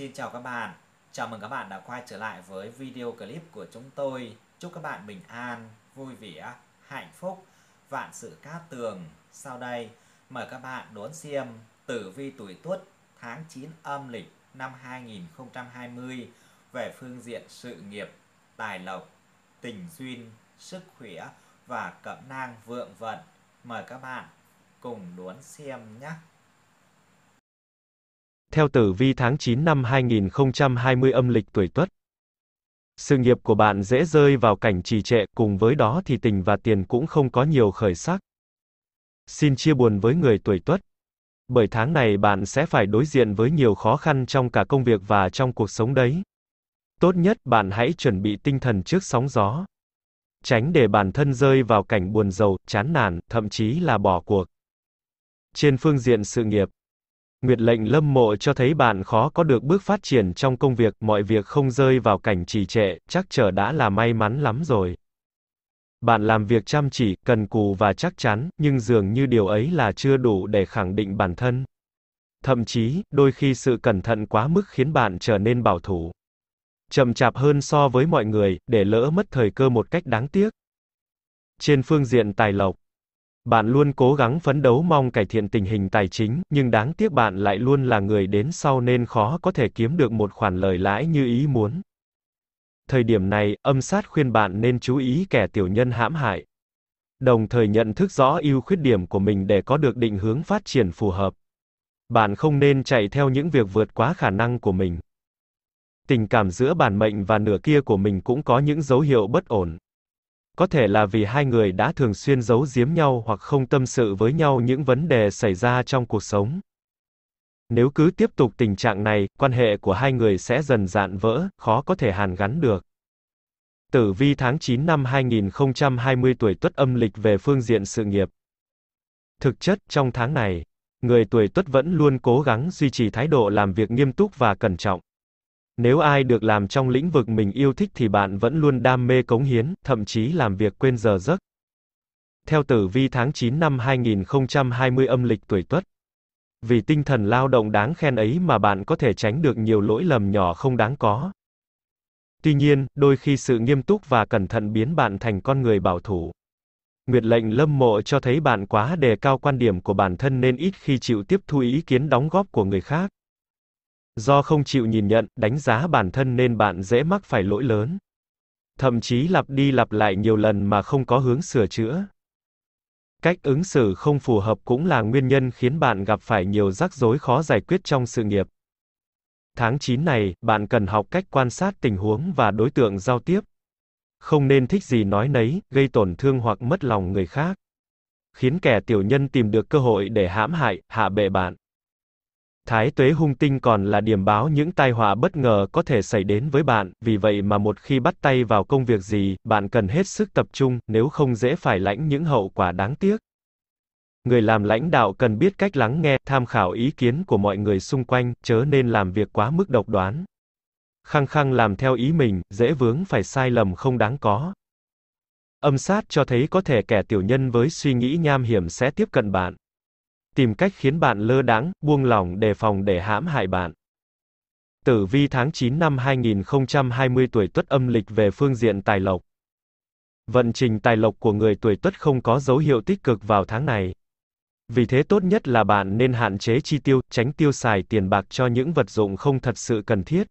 Xin chào các bạn, chào mừng các bạn đã quay trở lại với video clip của chúng tôi. Chúc các bạn bình an, vui vẻ, hạnh phúc, vạn sự cát tường. Sau đây, mời các bạn đón xem tử vi tuổi tuất tháng 9 âm lịch năm 2020 về phương diện sự nghiệp, tài lộc, tình duyên, sức khỏe và cẩm nang vượng vận. Mời các bạn cùng đón xem nhé theo tử vi tháng 9 năm 2020 âm lịch tuổi Tuất. Sự nghiệp của bạn dễ rơi vào cảnh trì trệ, cùng với đó thì tình và tiền cũng không có nhiều khởi sắc. Xin chia buồn với người tuổi Tuất. Bởi tháng này bạn sẽ phải đối diện với nhiều khó khăn trong cả công việc và trong cuộc sống đấy. Tốt nhất bạn hãy chuẩn bị tinh thần trước sóng gió. Tránh để bản thân rơi vào cảnh buồn rầu, chán nản, thậm chí là bỏ cuộc. Trên phương diện sự nghiệp, Nguyệt lệnh lâm mộ cho thấy bạn khó có được bước phát triển trong công việc, mọi việc không rơi vào cảnh trì trệ, chắc trở đã là may mắn lắm rồi. Bạn làm việc chăm chỉ, cần cù và chắc chắn, nhưng dường như điều ấy là chưa đủ để khẳng định bản thân. Thậm chí, đôi khi sự cẩn thận quá mức khiến bạn trở nên bảo thủ. Chậm chạp hơn so với mọi người, để lỡ mất thời cơ một cách đáng tiếc. Trên phương diện tài lộc, bạn luôn cố gắng phấn đấu mong cải thiện tình hình tài chính, nhưng đáng tiếc bạn lại luôn là người đến sau nên khó có thể kiếm được một khoản lời lãi như ý muốn. Thời điểm này, âm sát khuyên bạn nên chú ý kẻ tiểu nhân hãm hại. Đồng thời nhận thức rõ ưu khuyết điểm của mình để có được định hướng phát triển phù hợp. Bạn không nên chạy theo những việc vượt quá khả năng của mình. Tình cảm giữa bản mệnh và nửa kia của mình cũng có những dấu hiệu bất ổn. Có thể là vì hai người đã thường xuyên giấu giếm nhau hoặc không tâm sự với nhau những vấn đề xảy ra trong cuộc sống. Nếu cứ tiếp tục tình trạng này, quan hệ của hai người sẽ dần dạn vỡ, khó có thể hàn gắn được. Tử vi tháng 9 năm 2020 tuổi Tuất âm lịch về phương diện sự nghiệp. Thực chất trong tháng này, người tuổi Tuất vẫn luôn cố gắng duy trì thái độ làm việc nghiêm túc và cẩn trọng. Nếu ai được làm trong lĩnh vực mình yêu thích thì bạn vẫn luôn đam mê cống hiến, thậm chí làm việc quên giờ giấc. Theo tử vi tháng 9 năm 2020 âm lịch tuổi Tuất. Vì tinh thần lao động đáng khen ấy mà bạn có thể tránh được nhiều lỗi lầm nhỏ không đáng có. Tuy nhiên, đôi khi sự nghiêm túc và cẩn thận biến bạn thành con người bảo thủ. Nguyệt lệnh lâm mộ cho thấy bạn quá đề cao quan điểm của bản thân nên ít khi chịu tiếp thu ý kiến đóng góp của người khác. Do không chịu nhìn nhận, đánh giá bản thân nên bạn dễ mắc phải lỗi lớn. Thậm chí lặp đi lặp lại nhiều lần mà không có hướng sửa chữa. Cách ứng xử không phù hợp cũng là nguyên nhân khiến bạn gặp phải nhiều rắc rối khó giải quyết trong sự nghiệp. Tháng 9 này, bạn cần học cách quan sát tình huống và đối tượng giao tiếp. Không nên thích gì nói nấy, gây tổn thương hoặc mất lòng người khác. Khiến kẻ tiểu nhân tìm được cơ hội để hãm hại, hạ bệ bạn. Thái tuế hung tinh còn là điểm báo những tai họa bất ngờ có thể xảy đến với bạn, vì vậy mà một khi bắt tay vào công việc gì, bạn cần hết sức tập trung, nếu không dễ phải lãnh những hậu quả đáng tiếc. Người làm lãnh đạo cần biết cách lắng nghe, tham khảo ý kiến của mọi người xung quanh, chớ nên làm việc quá mức độc đoán. Khăng khăng làm theo ý mình, dễ vướng phải sai lầm không đáng có. Âm sát cho thấy có thể kẻ tiểu nhân với suy nghĩ nham hiểm sẽ tiếp cận bạn tìm cách khiến bạn lơ đáng, buông lỏng đề phòng để hãm hại bạn. Tử vi tháng 9 năm 2020 tuổi Tuất âm lịch về phương diện tài lộc. Vận trình tài lộc của người tuổi Tuất không có dấu hiệu tích cực vào tháng này. Vì thế tốt nhất là bạn nên hạn chế chi tiêu, tránh tiêu xài tiền bạc cho những vật dụng không thật sự cần thiết.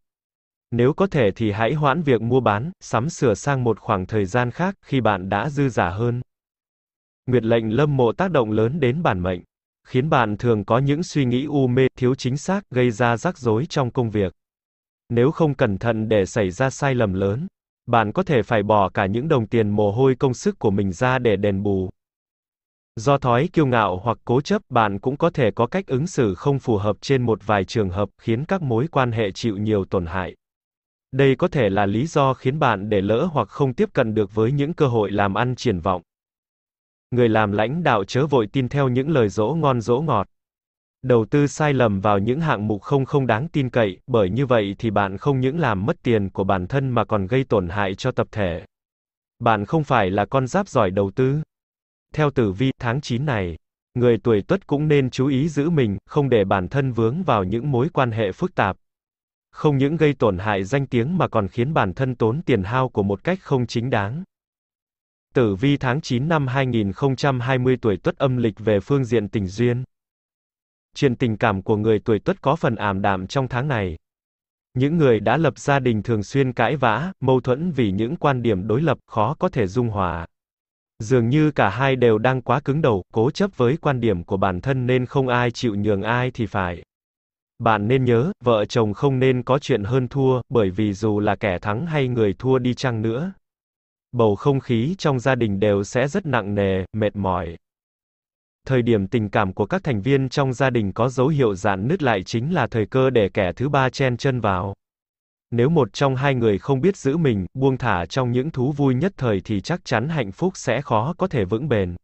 Nếu có thể thì hãy hoãn việc mua bán, sắm sửa sang một khoảng thời gian khác khi bạn đã dư giả hơn. Nguyệt lệnh lâm mộ tác động lớn đến bản mệnh khiến bạn thường có những suy nghĩ u mê, thiếu chính xác, gây ra rắc rối trong công việc. Nếu không cẩn thận để xảy ra sai lầm lớn, bạn có thể phải bỏ cả những đồng tiền mồ hôi công sức của mình ra để đền bù. Do thói kiêu ngạo hoặc cố chấp, bạn cũng có thể có cách ứng xử không phù hợp trên một vài trường hợp, khiến các mối quan hệ chịu nhiều tổn hại. Đây có thể là lý do khiến bạn để lỡ hoặc không tiếp cận được với những cơ hội làm ăn triển vọng người làm lãnh đạo chớ vội tin theo những lời dỗ ngon dỗ ngọt. Đầu tư sai lầm vào những hạng mục không không đáng tin cậy, bởi như vậy thì bạn không những làm mất tiền của bản thân mà còn gây tổn hại cho tập thể. Bạn không phải là con giáp giỏi đầu tư. Theo tử vi tháng 9 này, người tuổi Tuất cũng nên chú ý giữ mình, không để bản thân vướng vào những mối quan hệ phức tạp. Không những gây tổn hại danh tiếng mà còn khiến bản thân tốn tiền hao của một cách không chính đáng. Tử vi tháng 9 năm 2020 tuổi Tuất âm lịch về phương diện tình duyên. Chuyện tình cảm của người tuổi Tuất có phần ảm đạm trong tháng này. Những người đã lập gia đình thường xuyên cãi vã, mâu thuẫn vì những quan điểm đối lập khó có thể dung hòa. Dường như cả hai đều đang quá cứng đầu, cố chấp với quan điểm của bản thân nên không ai chịu nhường ai thì phải. Bạn nên nhớ, vợ chồng không nên có chuyện hơn thua, bởi vì dù là kẻ thắng hay người thua đi chăng nữa, bầu không khí trong gia đình đều sẽ rất nặng nề, mệt mỏi. Thời điểm tình cảm của các thành viên trong gia đình có dấu hiệu giãn nứt lại chính là thời cơ để kẻ thứ ba chen chân vào. Nếu một trong hai người không biết giữ mình, buông thả trong những thú vui nhất thời thì chắc chắn hạnh phúc sẽ khó có thể vững bền.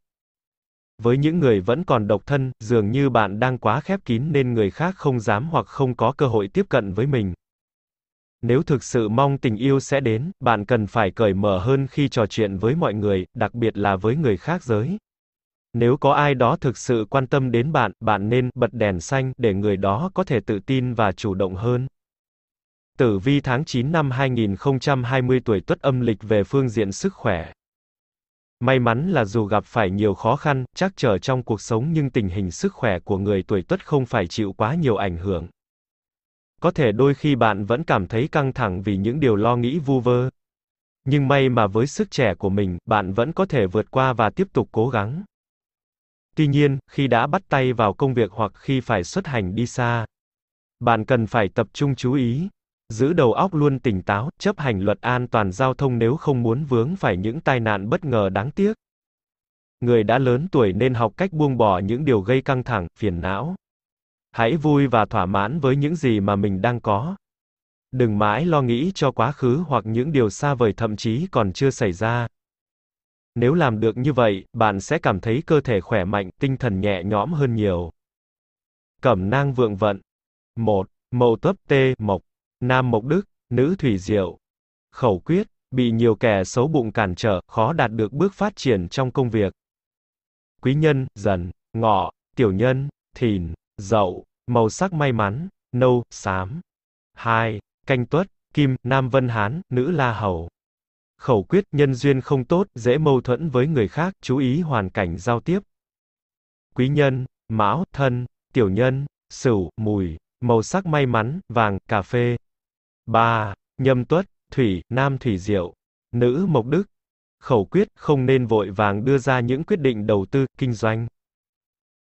Với những người vẫn còn độc thân, dường như bạn đang quá khép kín nên người khác không dám hoặc không có cơ hội tiếp cận với mình. Nếu thực sự mong tình yêu sẽ đến, bạn cần phải cởi mở hơn khi trò chuyện với mọi người, đặc biệt là với người khác giới. Nếu có ai đó thực sự quan tâm đến bạn, bạn nên bật đèn xanh để người đó có thể tự tin và chủ động hơn. Tử vi tháng 9 năm 2020 tuổi Tuất âm lịch về phương diện sức khỏe. May mắn là dù gặp phải nhiều khó khăn, trắc trở trong cuộc sống nhưng tình hình sức khỏe của người tuổi Tuất không phải chịu quá nhiều ảnh hưởng. Có thể đôi khi bạn vẫn cảm thấy căng thẳng vì những điều lo nghĩ vu vơ. Nhưng may mà với sức trẻ của mình, bạn vẫn có thể vượt qua và tiếp tục cố gắng. Tuy nhiên, khi đã bắt tay vào công việc hoặc khi phải xuất hành đi xa, bạn cần phải tập trung chú ý, giữ đầu óc luôn tỉnh táo, chấp hành luật an toàn giao thông nếu không muốn vướng phải những tai nạn bất ngờ đáng tiếc. Người đã lớn tuổi nên học cách buông bỏ những điều gây căng thẳng, phiền não. Hãy vui và thỏa mãn với những gì mà mình đang có. Đừng mãi lo nghĩ cho quá khứ hoặc những điều xa vời thậm chí còn chưa xảy ra. Nếu làm được như vậy, bạn sẽ cảm thấy cơ thể khỏe mạnh, tinh thần nhẹ nhõm hơn nhiều. Cẩm nang vượng vận. 1. Mậu tuất t mộc. Nam mộc đức, nữ thủy diệu. Khẩu quyết, bị nhiều kẻ xấu bụng cản trở, khó đạt được bước phát triển trong công việc. Quý nhân, dần, ngọ, tiểu nhân, thìn dậu, màu sắc may mắn, nâu, xám. 2. Canh tuất, kim, nam vân hán, nữ la hầu. Khẩu quyết nhân duyên không tốt, dễ mâu thuẫn với người khác, chú ý hoàn cảnh giao tiếp. Quý nhân, mão, thân, tiểu nhân, sửu, mùi, màu sắc may mắn, vàng, cà phê. 3. Nhâm tuất, thủy, nam thủy diệu, nữ mộc đức. Khẩu quyết không nên vội vàng đưa ra những quyết định đầu tư, kinh doanh.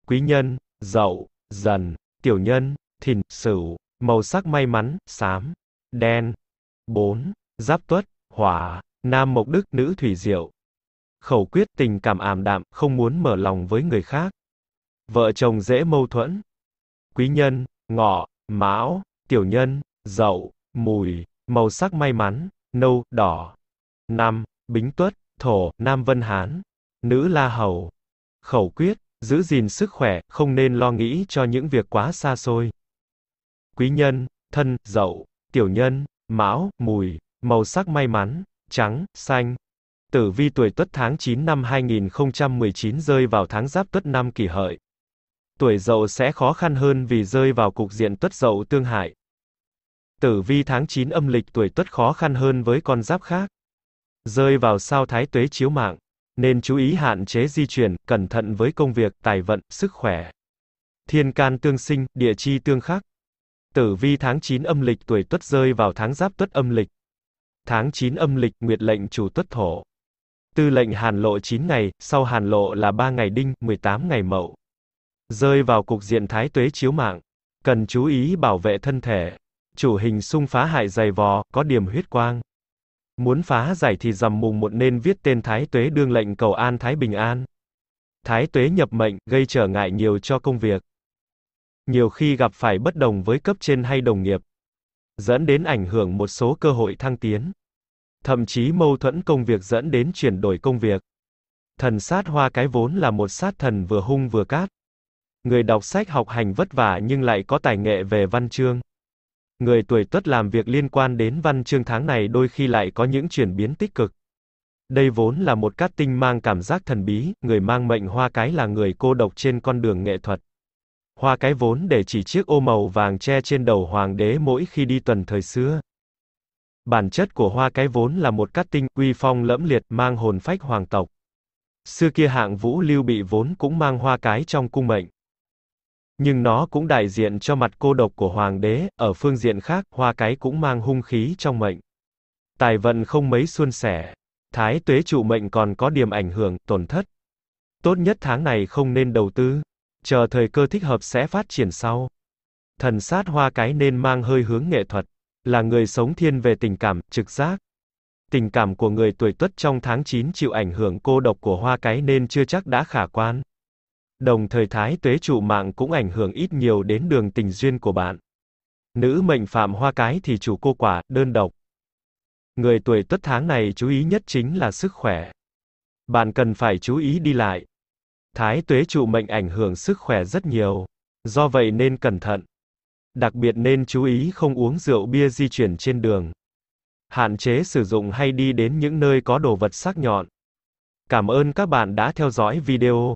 Quý nhân, dậu, dần, tiểu nhân, thìn, sửu, màu sắc may mắn, xám, đen. 4. Giáp tuất, hỏa, nam mộc đức, nữ thủy diệu. Khẩu quyết tình cảm ảm đạm, không muốn mở lòng với người khác. Vợ chồng dễ mâu thuẫn. Quý nhân, ngọ, mão, tiểu nhân, dậu, mùi, màu sắc may mắn, nâu, đỏ. 5. Bính tuất, thổ, nam vân hán, nữ la hầu. Khẩu quyết, Giữ gìn sức khỏe, không nên lo nghĩ cho những việc quá xa xôi. Quý nhân, thân, dậu, tiểu nhân, mão, mùi, màu sắc may mắn, trắng, xanh. Tử vi tuổi Tuất tháng 9 năm 2019 rơi vào tháng Giáp Tuất năm kỷ hợi. Tuổi Dậu sẽ khó khăn hơn vì rơi vào cục diện Tuất Dậu tương hại. Tử vi tháng 9 âm lịch tuổi Tuất khó khăn hơn với con giáp khác. Rơi vào sao Thái Tuế chiếu mạng nên chú ý hạn chế di chuyển, cẩn thận với công việc, tài vận, sức khỏe. Thiên can tương sinh, địa chi tương khắc. Tử vi tháng 9 âm lịch tuổi Tuất rơi vào tháng Giáp Tuất âm lịch. Tháng 9 âm lịch, nguyệt lệnh chủ Tuất thổ. Tư lệnh Hàn Lộ 9 ngày, sau Hàn Lộ là 3 ngày Đinh, 18 ngày Mậu. Rơi vào cục diện thái tuế chiếu mạng, cần chú ý bảo vệ thân thể. Chủ hình xung phá hại dày vò, có điểm huyết quang. Muốn phá giải thì dằm mùng một nên viết tên Thái Tuế đương lệnh cầu an Thái Bình An. Thái Tuế nhập mệnh, gây trở ngại nhiều cho công việc. Nhiều khi gặp phải bất đồng với cấp trên hay đồng nghiệp. Dẫn đến ảnh hưởng một số cơ hội thăng tiến. Thậm chí mâu thuẫn công việc dẫn đến chuyển đổi công việc. Thần sát hoa cái vốn là một sát thần vừa hung vừa cát. Người đọc sách học hành vất vả nhưng lại có tài nghệ về văn chương người tuổi tuất làm việc liên quan đến văn chương tháng này đôi khi lại có những chuyển biến tích cực. Đây vốn là một cát tinh mang cảm giác thần bí, người mang mệnh hoa cái là người cô độc trên con đường nghệ thuật. Hoa cái vốn để chỉ chiếc ô màu vàng che trên đầu hoàng đế mỗi khi đi tuần thời xưa. Bản chất của hoa cái vốn là một cát tinh, uy phong lẫm liệt, mang hồn phách hoàng tộc. Xưa kia hạng vũ lưu bị vốn cũng mang hoa cái trong cung mệnh. Nhưng nó cũng đại diện cho mặt cô độc của hoàng đế, ở phương diện khác, hoa cái cũng mang hung khí trong mệnh. Tài vận không mấy suôn sẻ. Thái tuế trụ mệnh còn có điểm ảnh hưởng, tổn thất. Tốt nhất tháng này không nên đầu tư. Chờ thời cơ thích hợp sẽ phát triển sau. Thần sát hoa cái nên mang hơi hướng nghệ thuật. Là người sống thiên về tình cảm, trực giác. Tình cảm của người tuổi tuất trong tháng 9 chịu ảnh hưởng cô độc của hoa cái nên chưa chắc đã khả quan. Đồng thời thái tuế trụ mạng cũng ảnh hưởng ít nhiều đến đường tình duyên của bạn. Nữ mệnh phạm hoa cái thì chủ cô quả, đơn độc. Người tuổi tuất tháng này chú ý nhất chính là sức khỏe. Bạn cần phải chú ý đi lại. Thái tuế trụ mệnh ảnh hưởng sức khỏe rất nhiều. Do vậy nên cẩn thận. Đặc biệt nên chú ý không uống rượu bia di chuyển trên đường. Hạn chế sử dụng hay đi đến những nơi có đồ vật sắc nhọn. Cảm ơn các bạn đã theo dõi video.